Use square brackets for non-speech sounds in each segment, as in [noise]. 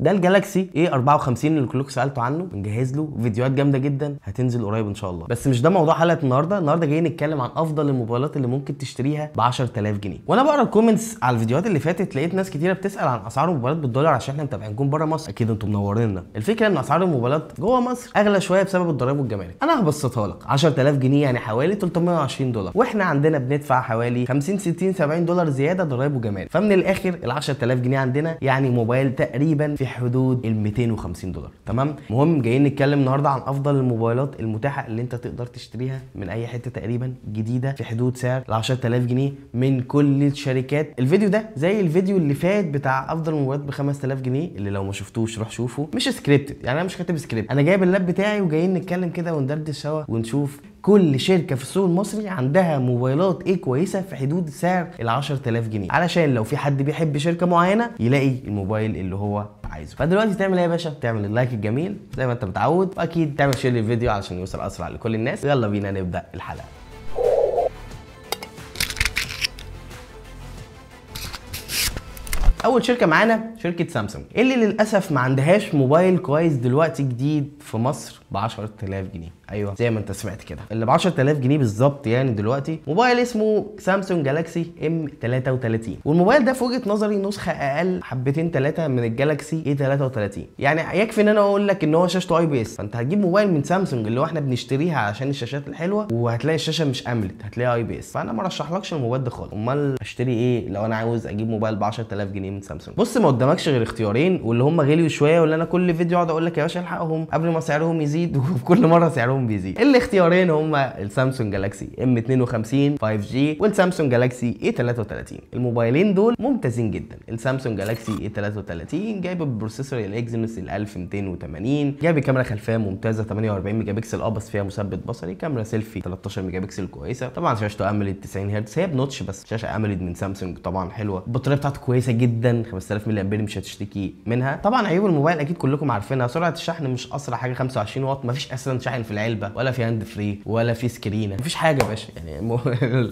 ده الجالاكسي a 54 اللي كلكم سالتوا عنه بنجهز له فيديوهات جامده جدا هتنزل قريب ان شاء الله بس مش ده موضوع حلقه النهارده النهارده جايين نتكلم عن افضل الموبايلات اللي ممكن تشتريها ب 10000 جنيه وانا بقرا الكومنتس على الفيديوهات اللي فاتت لقيت ناس كتيره بتسال عن اسعار الموبايلات بالدولار عشان احنا متابعينكم بره مصر اكيد انتم منوريننا الفكره ان اسعار الموبايلات جوه مصر اغلى شويه بسبب الضرايب والجمارك انا هبسطها لك 10000 جنيه يعني حوالي 320 دولار واحنا عندنا بندفع حوالي 50 60 70 دولار زياده ضرايب وجمارك فمن الاخر ال 10000 جنيه عندنا يعني موبايل تقريبا في في حدود ال 250 دولار تمام المهم جايين نتكلم النهارده عن افضل الموبايلات المتاحه اللي انت تقدر تشتريها من اي حته تقريبا جديده في حدود سعر ال 10000 جنيه من كل الشركات الفيديو ده زي الفيديو اللي فات بتاع افضل الموبايلات ب 5000 جنيه اللي لو ما شفتوش روح شوفه مش سكريبت يعني انا مش كاتب سكريبت انا جايب اللاب بتاعي وجايين نتكلم كده وندردش سوا ونشوف كل شركه في السوق المصري عندها موبايلات ايه كويسه في حدود سعر ال 10000 جنيه علشان لو في حد بيحب شركه معينه يلاقي الموبايل اللي هو عايزه فدلوقتي تعمل ايه يا باشا تعمل اللايك الجميل زي ما انت متعود واكيد تعمل شير للفيديو علشان يوصل اسرع لكل الناس يلا بينا نبدا الحلقه اول شركه معانا شركه سامسونج اللي للاسف ما عندهاش موبايل كويس دلوقتي جديد في مصر ب 10000 جنيه ايوه زي ما انت سمعت كده اللي ب 10000 جنيه بالظبط يعني دلوقتي موبايل اسمه سامسونج جالاكسي ام 33 والموبايل ده في وجهه نظري نسخه اقل حبتين ثلاثه من الجالاكسي اي 33 يعني يكفي ان انا اقول لك ان هو شاشته اي بي اس فانت هتجيب موبايل من سامسونج اللي هو احنا بنشتريها عشان الشاشات الحلوه وهتلاقي الشاشه مش املت هتلاقي اي بي اس فانا ما رشحلكش الموبايل ده خالص امال اشتري ايه لو انا عاوز اجيب موبايل ب 10000 جنيه من سامسونج بص ما قدامكش غير اختيارين واللي هم غليوا شويه واللي انا كل فيديو اقعد اقول لك يا باشا الحقهم قبل ما سعرهم يزيد بيزيد وفي كل مره سعرهم بيزيد الاختيارين هما السامسونج جالاكسي ام 52 5G والسامسونج جالاكسي اي 33 الموبايلين دول ممتازين جدا السامسونج جالاكسي اي 33 جايب البروسيسور الاكزينوس ال 1280 جايب كاميرا خلفيه ممتازه 48 ميجا بكسل اه بس فيها مثبت بصري كاميرا سيلفي 13 ميجا بكسل كويسه طبعا شاشته اموليد 90 هرتز هي بنوتش بس شاشه اموليد من سامسونج طبعا حلوه البطاريه بتاعته كويسه جدا 5000 ملي امبير مش هتشتكي منها طبعا عيوب الموبايل اكيد كلكم عارفينها سرعه الشحن مش اسرع حاجه 25 واط الاضافات مفيش اساسا شاحن في العلبه ولا في هاند فري ولا في سكرينه مفيش حاجه يا باشا يعني [laughs]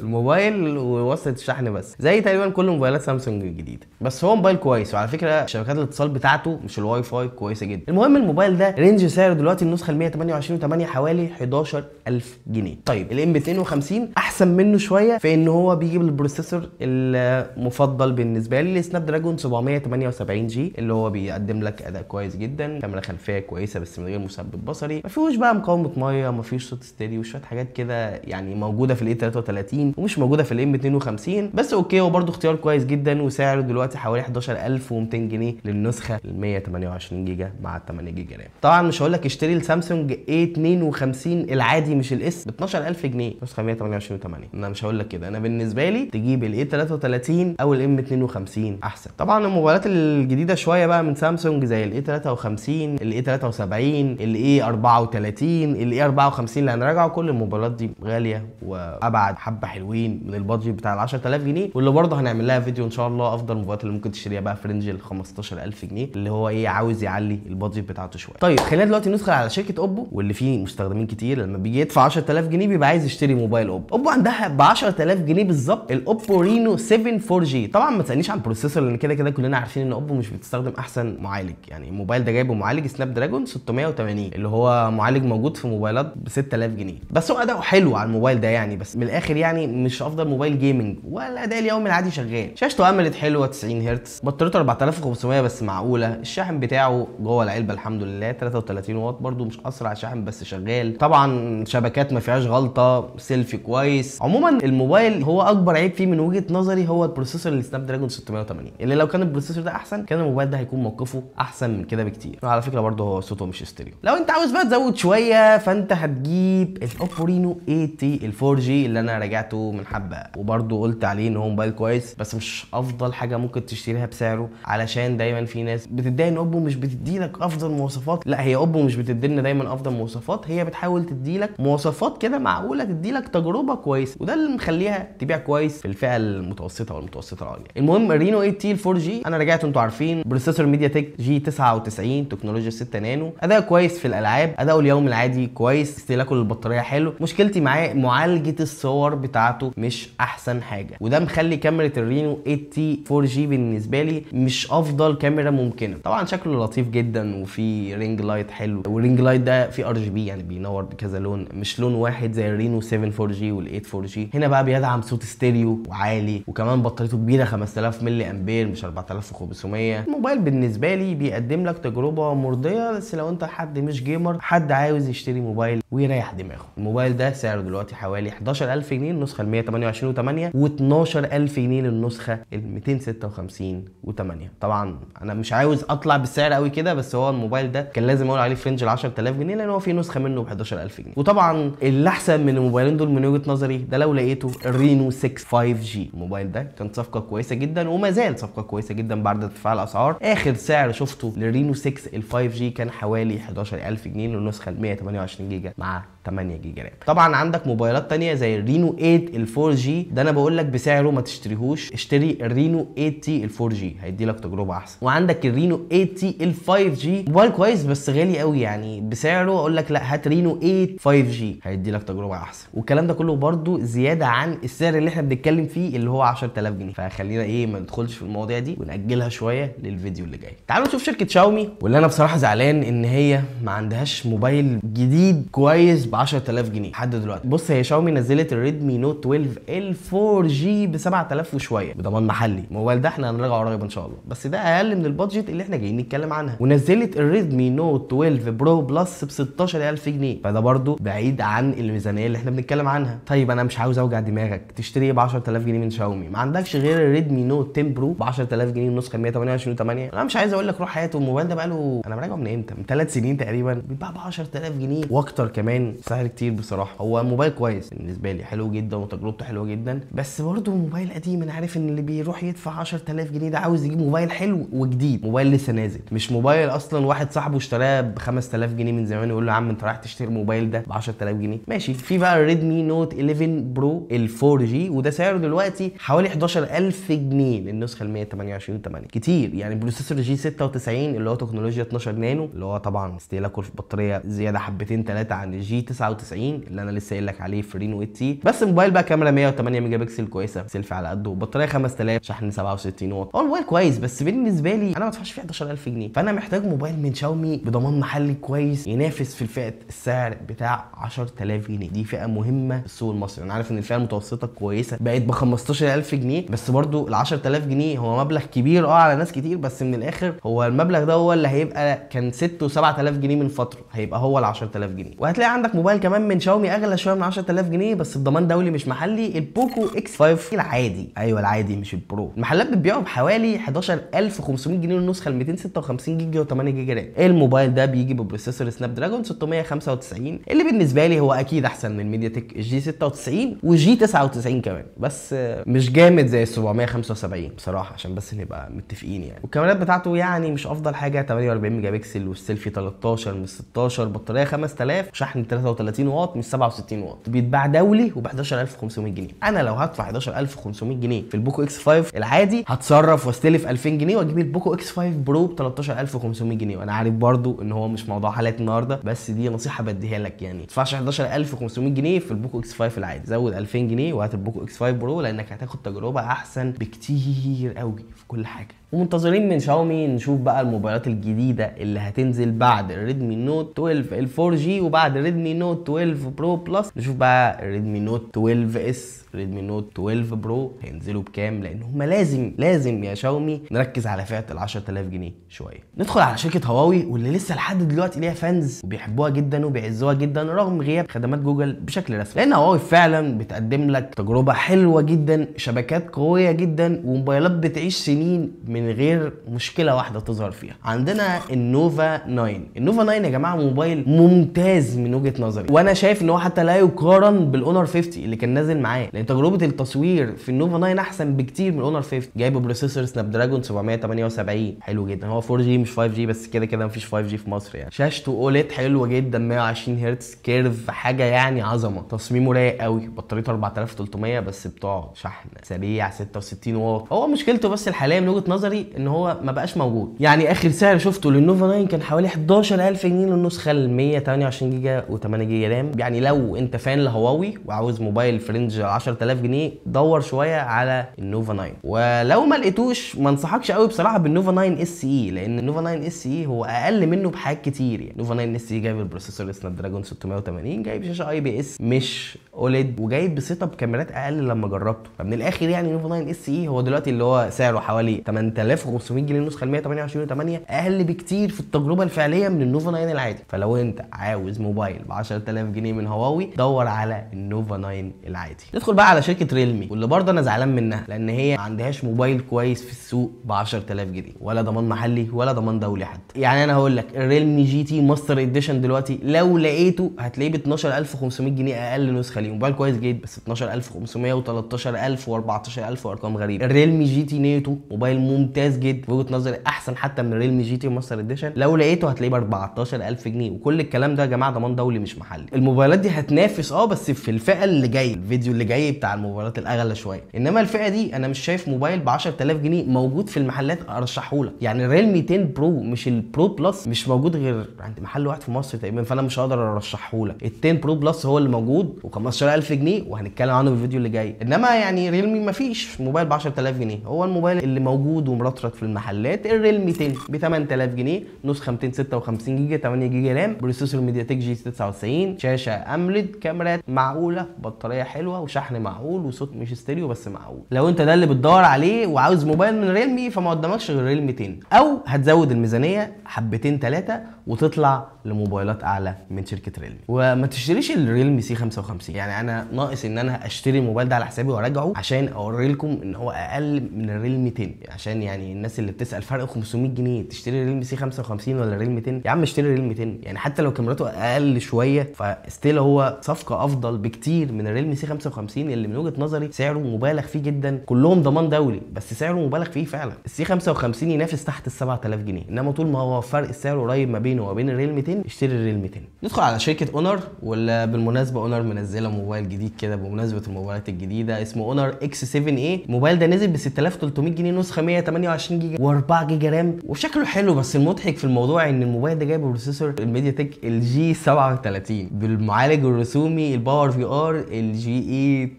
الموبايل ووصله الشحن بس زي تقريبا كل موبايلات سامسونج الجديده بس هو موبايل كويس وعلى فكره شبكات الاتصال بتاعته مش الواي فاي كويسه جدا المهم الموبايل ده رينج سعره دلوقتي النسخه ال 128 8 حوالي 11000 جنيه طيب الام 250 احسن منه شويه في ان هو بيجيب البروسيسور المفضل بالنسبه لي سناب دراجون 778 جي اللي هو بيقدم لك اداء كويس جدا كاميرا خلفيه كويسه بس من غير مثبت بصر البصري ما فيهوش بقى مقاومه ميه ما فيهوش صوت استérيو وشويه حاجات كده يعني موجوده في الاي 33 ومش موجوده في الام 52 بس اوكي هو برده اختيار كويس جدا وسعره دلوقتي حوالي 11200 جنيه للنسخه ال 128 جيجا مع 8 جيجا رام طبعا مش هقول لك اشتري السامسونج اي 52 العادي مش الاس ب 12000 جنيه نسخه 128 و8 انا مش هقول لك كده انا بالنسبه لي تجيب الاي 33 او الام 52 احسن طبعا الموبايلات الجديده شويه بقى من سامسونج زي الاي 53 الاي 73 الاي 34 الاي 54 اللي هنراجعه كل الموبايلات دي غاليه وابعد حبه حلوين من البادجت بتاع ال 10000 جنيه واللي برضه هنعمل لها فيديو ان شاء الله افضل الموبايلات اللي ممكن تشتريها بقى في رينج ال 15000 جنيه اللي هو ايه عاوز يعلي البادجت بتاعته شويه طيب خلينا دلوقتي ندخل على شركه اوبو واللي فيه مستخدمين كتير لما بيجي يدفع 10000 جنيه بيبقى عايز يشتري موبايل اوبو اوبو عندها ب 10000 جنيه بالظبط الاوبو رينو 7 4 جي طبعا ما تسالنيش عن البروسيسور لان كده كده كلنا عارفين ان اوبو مش بتستخدم احسن معالج يعني الموبايل ده جايبه معالج سناب دراجون 680 اللي هو هو معالج موجود في موبايلات ب 6000 جنيه بس هو اداؤه حلو على الموبايل ده يعني بس من الاخر يعني مش افضل موبايل جيمنج ولا اداء اليومي العادي شغال شاشته املت حلوه 90 هرتز بطاريته 4500 بس معقوله الشاحن بتاعه جوه العلبه الحمد لله 33 واط برده مش اسرع شاحن بس شغال طبعا شبكات ما فيهاش غلطه سيلفي كويس عموما الموبايل هو اكبر عيب فيه من وجهه نظري هو البروسيسور اللي سناب دراجون 680 اللي لو كان البروسيسور ده احسن كان الموبايل ده هيكون موقفه احسن من كده بكتير على فكره برده هو صوته مش استريو لو انت عاوز بس بقى تزود شويه فانت هتجيب الاوبو رينو تي ال 4 جي اللي انا راجعته من حبه وبرده قلت عليه ان هو موبايل كويس بس مش افضل حاجه ممكن تشتريها بسعره علشان دايما في ناس بتدعي ان اوبو مش بتدي لك افضل مواصفات لا هي اوبو مش بتدي لنا دايما افضل مواصفات هي بتحاول تدي لك مواصفات كده معقوله تدي لك تجربه كويسه وده اللي مخليها تبيع كويس في الفئه المتوسطه والمتوسطه العليا المهم الرينو تي ال 4 جي انا راجعته انتوا عارفين بروسيسور ميديا تك جي 99 تكنولوجيا 6 نانو اداء كويس في الالعاب الالعاب اداؤه اليومي العادي كويس استهلاكه للبطاريه حلو مشكلتي معاه معالجه الصور بتاعته مش احسن حاجه وده مخلي كاميرا الرينو 80 4 جي بالنسبه لي مش افضل كاميرا ممكنه طبعا شكله لطيف جدا وفي رينج لايت حلو والرينج لايت ده في ار جي بي يعني بينور بكذا لون مش لون واحد زي الرينو 7 4 جي وال8 4 جي هنا بقى بيدعم صوت ستيريو وعالي وكمان بطاريته كبيره 5000 ملي امبير مش 4500 الموبايل بالنسبه لي بيقدم لك تجربه مرضيه بس لو انت حد مش جيمر النهارده حد عاوز يشتري موبايل ويريح دماغه الموبايل ده سعره دلوقتي حوالي 11000 جنيه النسخه ال 128 و8 و12000 جنيه للنسخه ال 256 و8 طبعا انا مش عاوز اطلع بالسعر قوي كده بس هو الموبايل ده كان لازم اقول عليه فرنج ال 10000 جنيه لان هو في نسخه منه ب 11000 جنيه وطبعا اللي احسن من الموبايلين دول من وجهه نظري ده لو لقيته الرينو 6 5G الموبايل ده كان صفقه كويسه جدا وما زال صفقه كويسه جدا بعد ارتفاع الاسعار اخر سعر شفته للرينو 6 ال 5G كان حوالي 11000 جنيه جنيه للنسخه ال 128 جيجا مع 8 جيجا رام طبعا عندك موبايلات تانية زي الرينو 8 ال 4 جي ده انا بقول لك بسعره ما تشتريهوش اشتري الرينو 8 تي ال 4 جي هيدي لك تجربه احسن وعندك الرينو 8 تي ال 5 جي موبايل كويس بس غالي قوي يعني بسعره اقول لك لا هات رينو 8 5 جي هيدي لك تجربه احسن والكلام ده كله برده زياده عن السعر اللي احنا بنتكلم فيه اللي هو 10000 جنيه فخلينا ايه ما ندخلش في المواضيع دي وناجلها شويه للفيديو اللي جاي تعالوا نشوف شركه شاومي واللي انا بصراحه زعلان ان هي ما عندهاش موبايل جديد كويس ب 10000 جنيه لحد دلوقتي بص هي شاومي نزلت الريدمي نوت 12 ال 4 جي ب 7000 وشويه بضمان محلي الموبايل ده احنا هنراجعه قريب ان شاء الله بس ده اقل من البادجت اللي احنا جايين نتكلم عنها ونزلت الريدمي نوت 12 برو بلس ب 16000 جنيه فده برده بعيد عن الميزانيه اللي احنا بنتكلم عنها طيب انا مش عاوز اوجع دماغك تشتري إيه ب 10000 جنيه من شاومي ما عندكش غير الريدمي نوت 10 برو ب 10000 جنيه النسخه 128 8 انا مش عايز اقول لك روح هات الموبايل ده بقاله انا مراجعه من امتى من 3 سنين تقريبا بيتباع ب 10000 جنيه واكتر كمان سهل كتير بصراحه هو موبايل كويس بالنسبه لي حلو جدا وتجربته حلوه جدا بس برضه موبايل قديم انا عارف ان اللي بيروح يدفع 10000 جنيه ده عاوز يجيب موبايل حلو وجديد موبايل لسه نازل مش موبايل اصلا واحد صاحبه اشتراه ب 5000 جنيه من زمان يقول له يا عم انت رايح تشتري الموبايل ده ب 10000 جنيه ماشي في بقى الريدمي نوت 11 برو ال 4 جي وده سعره دلوقتي حوالي 11000 جنيه للنسخه ال 128 8 كتير يعني بروسيسور جي 96 اللي هو تكنولوجيا 12 نانو اللي هو طبعا استهلاكه في البطاريه زياده حبتين ثلاثه عن الجي 99 اللي انا لسه قايل لك عليه في رينو 8 بس الموبايل بقى كاميرا 108 ميجا بكسل كويسه سيلفي على قده بطاريه 5000 شحن 67 واط هو الموبايل كويس بس بالنسبه لي انا ما ادفعش فيه 11000 جنيه فانا محتاج موبايل من شاومي بضمان محلي كويس ينافس في الفئه السعر بتاع 10000 جنيه دي فئه مهمه في السوق المصري انا عارف ان الفئه المتوسطه كويسه بقت ب 15000 جنيه بس برده ال 10000 جنيه هو مبلغ كبير اه على ناس كتير بس من الاخر هو المبلغ ده هو اللي هيبقى كان 6 و7000 جنيه من فتره هيبقى هو ال 10000 جنيه وهتلاقي عندك الموبايل كمان من شاومي اغلى شويه من 10000 جنيه بس بضمان دولي مش محلي البوكو اكس 5 العادي ايوه العادي مش البرو المحلات بتبيعه بحوالي 11500 جنيه النسخه ال 256 جيجا و8 جيجا رام الموبايل ده بيجي ببروسيسور سناب دراجون 695 اللي بالنسبه لي هو اكيد احسن من ميديا تك جي 96 وجي 99 كمان بس مش جامد زي ال 775 بصراحه عشان بس نبقى متفقين يعني والكاميرات بتاعته يعني مش افضل حاجه 48 ميجا بكسل والسيلفي 13 من 16 بطاريه 5000 وشحن 3 36 واط مش 67 واط بيتباع دولي وب 11500 جنيه انا لو هدفع 11500 جنيه في البوكو اكس 5 العادي هتصرف واستلف 2000 جنيه واجيب البوكو اكس 5 برو ب 13500 جنيه وانا عارف برضو ان هو مش موضوع حلقه النهارده بس دي نصيحه بديها لك يعني ما تدفعش 11500 جنيه في البوكو اكس 5 العادي زود 2000 جنيه وهات البوكو اكس 5 برو لانك هتاخد تجربه احسن بكتير قوي في كل حاجه ومنتظرين من شاومي نشوف بقى الموبايلات الجديده اللي هتنزل بعد الريدمي نوت 12 ال 4 جي وبعد الريدمي نوت 12 برو بلس نشوف بقى ريدمي نوت 12 اس ريدمي نوت 12 برو هينزلوا بكام لان هم لازم لازم يا شاومي نركز على فئه ال 10000 جنيه شويه ندخل على شركه هواوي واللي لسه لحد دلوقتي ليها فانز وبيحبوها جدا وبيعزوها جدا رغم غياب خدمات جوجل بشكل رسمي لان هواوي فعلا بتقدم لك تجربه حلوه جدا شبكات قويه جدا وموبايلات بتعيش سنين من غير مشكله واحده تظهر فيها عندنا النوفا 9 النوفا 9 يا جماعه موبايل ممتاز من وجهه نظري وانا شايف ان هو حتى لا يقارن بالاونر 50 اللي كان نازل معاه يعني تجربه التصوير في النوفا 9 احسن بكتير من الاونر 50 جايبه بروسيسور سناب دراجون 778 حلو جدا هو 4 جي مش 5 جي بس كده كده مفيش 5 جي في مصر يعني شاشته اوليد حلوه جدا 120 هرتز كيرف حاجه يعني عظمه تصميمه رايق قوي بطاريته 4300 بس بتقعد شحن سريع 66 واط هو مشكلته بس الحاليه من وجهه نظري ان هو ما بقاش موجود يعني اخر سعر شفته للنوفا 9 كان حوالي 11000 جنيه للنسخه ال 128 جيجا و8 جيجا رام يعني لو انت فان لهواوي وعاوز موبايل فرنج 10 10000 جنيه دور شويه على النوفا 9 ولو ما لقيتوش ما انصحكش قوي بصراحه بالنوفا 9 اس اي لان النوفا 9 اس اي هو اقل منه بحاجات كتير يعني نوفا 9 اس اي جايب البروسيسور سناب دراجون 680 جايب شاشه اي بي اس مش اوليد وجايب بسيت اب كاميرات اقل لما جربته فمن الاخر يعني نوفا 9 اس اي هو دلوقتي اللي هو سعره حوالي 8500 جنيه النسخه 128 8 اقل بكتير في التجربه الفعليه من النوفا 9 العادي فلو انت عاوز موبايل ب 10000 جنيه من هواوي دور على النوفا 9 العادي ندخل بقى بقى على شركه ريلمي واللي برضه انا زعلان منها لان هي ما عندهاش موبايل كويس في السوق ب 10000 جنيه ولا ضمان محلي ولا ضمان دولي حتى يعني انا هقول لك الريلمي جي تي ماستر اديشن دلوقتي لو لقيته هتلاقيه ب 12500 جنيه اقل نسخه ليه موبايل كويس جدا بس 12500 و13000 و14000 وارقام غريبه الريلمي جي تي نيتو موبايل ممتاز جدا في وجهه نظري احسن حتى من الريلمي جي تي ماستر اديشن لو لقيته هتلاقيه ب 14000 جنيه وكل الكلام ده يا جماعه ضمان دولي مش محلي الموبايلات دي هتنافس اه بس في الفئه اللي جايه الفيديو اللي جاي الجاي بتاع الموبايلات الاغلى شويه انما الفئه دي انا مش شايف موبايل ب 10000 جنيه موجود في المحلات ارشحهولك يعني الريل 200 برو مش البرو بلس مش موجود غير عند محل واحد في مصر تقريبا فانا مش هقدر ارشحهولك ال 10 برو بلس هو اللي موجود و15000 جنيه وهنتكلم عنه في الفيديو اللي جاي انما يعني ريلمي مفيش موبايل ب 10000 جنيه هو الموبايل اللي موجود ومرطرط في المحلات الريلمي 10 ب 8000 جنيه نسخه 256 جيجا 8 جيجا رام بروسيسور ميدياتك جي 99 شاشه املد كاميرات معقوله بطاريه حلوه وشحن معقول وصوت مش ستيريو بس معقول لو انت ده اللي بتدور عليه وعاوز موبايل من ريلمي فما قدامكش غير ريلمي 10 او هتزود الميزانيه حبتين ثلاثه وتطلع لموبايلات اعلى من شركه ريلمي وما تشتريش الريلمي سي 55 يعني انا ناقص ان انا اشتري الموبايل ده على حسابي وارجعه عشان اوري لكم ان هو اقل من الريلمي 10 عشان يعني الناس اللي بتسال فرق 500 جنيه تشتري ريلمي سي 55 ولا ريلمي 10 يا عم اشتري ريلمي 10 يعني حتى لو كاميراته اقل شويه فستيل هو صفقه افضل بكتير من الريلمي سي 55 اللي من وجهه نظري سعره مبالغ فيه جدا كلهم ضمان دولي بس سعره مبالغ فيه فعلا السي 55 ينافس تحت ال 7000 جنيه انما طول ما هو فرق السعر قريب ما بينه وما بين الريلمي 10 اشتري الريل 200 ندخل على شركه اونر ولا بالمناسبه اونر منزله موبايل جديد كده بمناسبه الموبايلات الجديده اسمه اونر اكس 7 اي الموبايل ده نزل ب 6300 جنيه نسخه 128 جيجا و4 جيجا رام وشكله حلو بس المضحك في الموضوع ان الموبايل ده جايب بروسيسور الميديا تك الجي 37 بالمعالج الرسومي الباور في ار الجي اي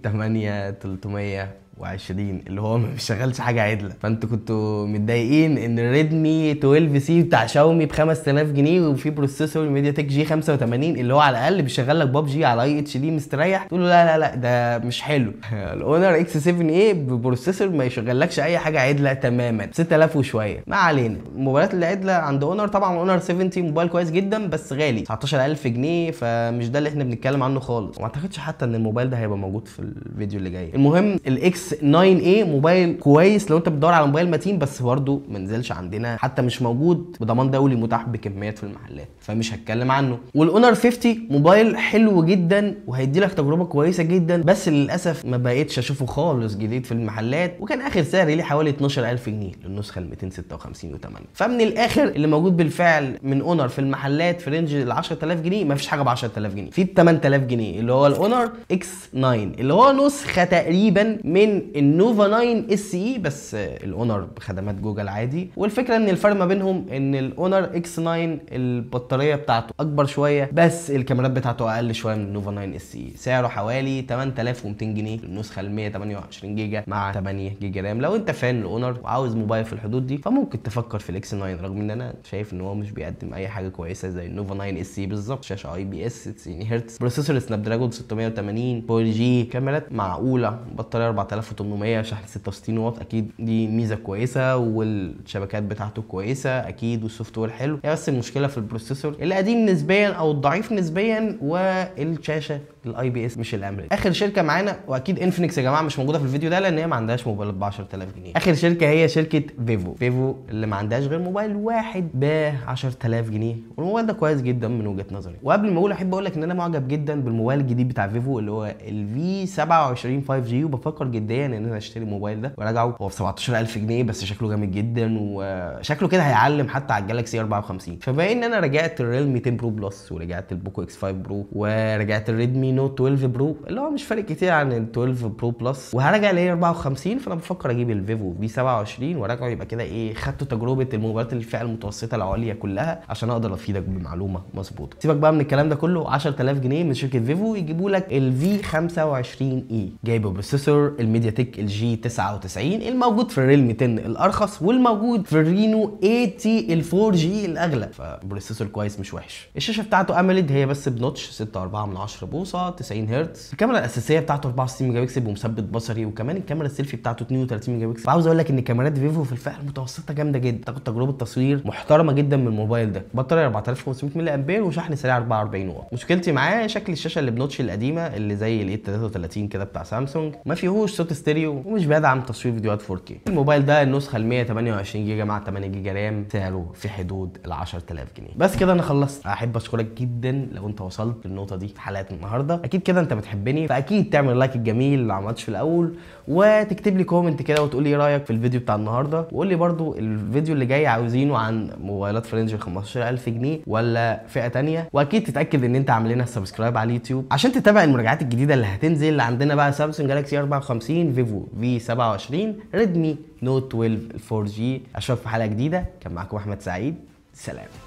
8300 وعشرين اللي هو ما بيشغلش حاجه عدله فانتوا كنتوا متضايقين ان الريدمي 12 سي بتاع شاومي ب 5000 جنيه وفي بروسيسور ميديا تك جي 85 اللي هو على الاقل بيشغل لك باب جي على اي اتش دي مستريح تقول له لا لا لا ده مش حلو الاونر اكس 7 اي ببروسيسور ما يشغلكش اي حاجه عدله تماما 6000 وشويه ما علينا الموبايلات العدله عند اونر طبعا اونر 70 موبايل كويس جدا بس غالي 19000 جنيه فمش ده اللي احنا بنتكلم عنه خالص وما اعتقدش حتى ان الموبايل ده هيبقى موجود في الفيديو اللي جاي المهم الاكس 9 a إيه موبايل كويس لو انت بتدور على موبايل متين بس برضه ما نزلش عندنا حتى مش موجود بضمان دولي متاح بكميات في المحلات فمش هتكلم عنه والاونر 50 موبايل حلو جدا وهيدي لك تجربه كويسه جدا بس للاسف ما بقتش اشوفه خالص جديد في المحلات وكان اخر سعر ليه حوالي 12000 جنيه للنسخه ال 256 و8 فمن الاخر اللي موجود بالفعل من اونر في المحلات في رينج ال 10000 جنيه ما فيش حاجه ب 10000 جنيه في 8000 جنيه اللي هو الاونر اكس 9 اللي هو نسخه تقريبا من بين النوفا 9 اس اي بس الاونر بخدمات جوجل عادي والفكره ان الفرق ما بينهم ان الاونر اكس 9 البطاريه بتاعته اكبر شويه بس الكاميرات بتاعته اقل شويه من النوفا 9 اس اي سعره حوالي 8200 جنيه النسخه ال 128 جيجا مع 8 جيجا رام لو انت فان الاونر وعاوز موبايل في الحدود دي فممكن تفكر في الاكس 9 رغم ان انا شايف ان هو مش بيقدم اي حاجه كويسه زي النوفا 9 اس اي بالظبط شاشه اي بي اس 90 هرتز بروسيسور سناب دراجون 680 4 جي كاميرات معقوله بطاريه 4000 1800 شحن 66 واط اكيد دي ميزه كويسه والشبكات بتاعته كويسه اكيد والسوفت وير حلو هي بس المشكله في البروسيسور القديم نسبيا او الضعيف نسبيا والشاشه الاي بي اس مش الامريكي اخر شركه معانا واكيد انفينكس يا جماعه مش موجوده في الفيديو ده لان هي ما عندهاش موبايلات ب 10000 جنيه اخر شركه هي شركه فيفو فيفو اللي ما عندهاش غير موبايل واحد ب 10000 جنيه والموبايل ده كويس جدا من وجهه نظري وقبل ما اقول احب اقول لك ان انا معجب جدا بالموبايل الجديد بتاع فيفو اللي هو الفي 27 5 جي وبفكر جدا بدايه ان انا اشتري الموبايل ده وراجعه هو ب 17000 جنيه بس شكله جامد جدا وشكله كده هيعلم حتى على الجالكسي 54 فبقى ان انا رجعت الريلمي 10 برو بلس ورجعت البوكو اكس 5 برو ورجعت الريدمي نوت 12 برو اللي هو مش فارق كتير عن ال 12 برو بلس وهرجع ل 54 فانا بفكر اجيب الفيفو في 27 وراجعه يبقى كده ايه خدت تجربه الموبايلات الفئه المتوسطه العليا كلها عشان اقدر افيدك بمعلومه مظبوطه سيبك بقى من الكلام ده كله 10000 جنيه من شركه فيفو يجيبوا لك الفي 25 اي جايبه بروسيسور الميديا ميديا تك الجي 99 الموجود في الريلم 10 الارخص والموجود في الرينو 80 ال 4 جي الاغلى فبروسيسور كويس مش وحش الشاشه بتاعته اموليد هي بس بنوتش 6.4 بوصه 90 هرتز الكاميرا الاساسيه بتاعته 64 ميجا بكسل بمثبت بصري وكمان الكاميرا السيلفي بتاعته 32 ميجا بكسل عاوز اقول لك ان كاميرات فيفو في الفئه المتوسطه جامده جدا تاخد تجربه تصوير محترمه جدا من الموبايل ده بطاريه 4500 ملي امبير وشحن سريع 44 واط مشكلتي معاه شكل الشاشه اللي بنوتش القديمه اللي زي ال 33 كده بتاع سامسونج ما فيهوش صوت ستيريو ومش بعيد عن تصوير فيديوهات 4K الموبايل ده النسخة ال 128 جيجا مع 8 جيجا رام سعره في حدود ال 10000 جنيه بس كده انا خلصت احب اشكرك جدا لو انت وصلت للنقطة دي في حلقة النهاردة اكيد كده انت بتحبني فاكيد تعمل لايك الجميل اللي عملتش في الاول وتكتب لي كومنت كده وتقول لي إيه رايك في الفيديو بتاع النهارده وقول لي برده الفيديو اللي جاي عاوزينه عن موبايلات فرنج ال 15000 جنيه ولا فئة تانية واكيد تتاكد ان انت عامل لنا سبسكرايب على اليوتيوب عشان تتابع المراجعات الجديدة اللي هتنزل عندنا بقى سامسونج جالاكسي 54 20 فيفو في 27 ريدمي نوت 12 4 جي اشوفكم في حلقه جديده كان معاكم احمد سعيد سلام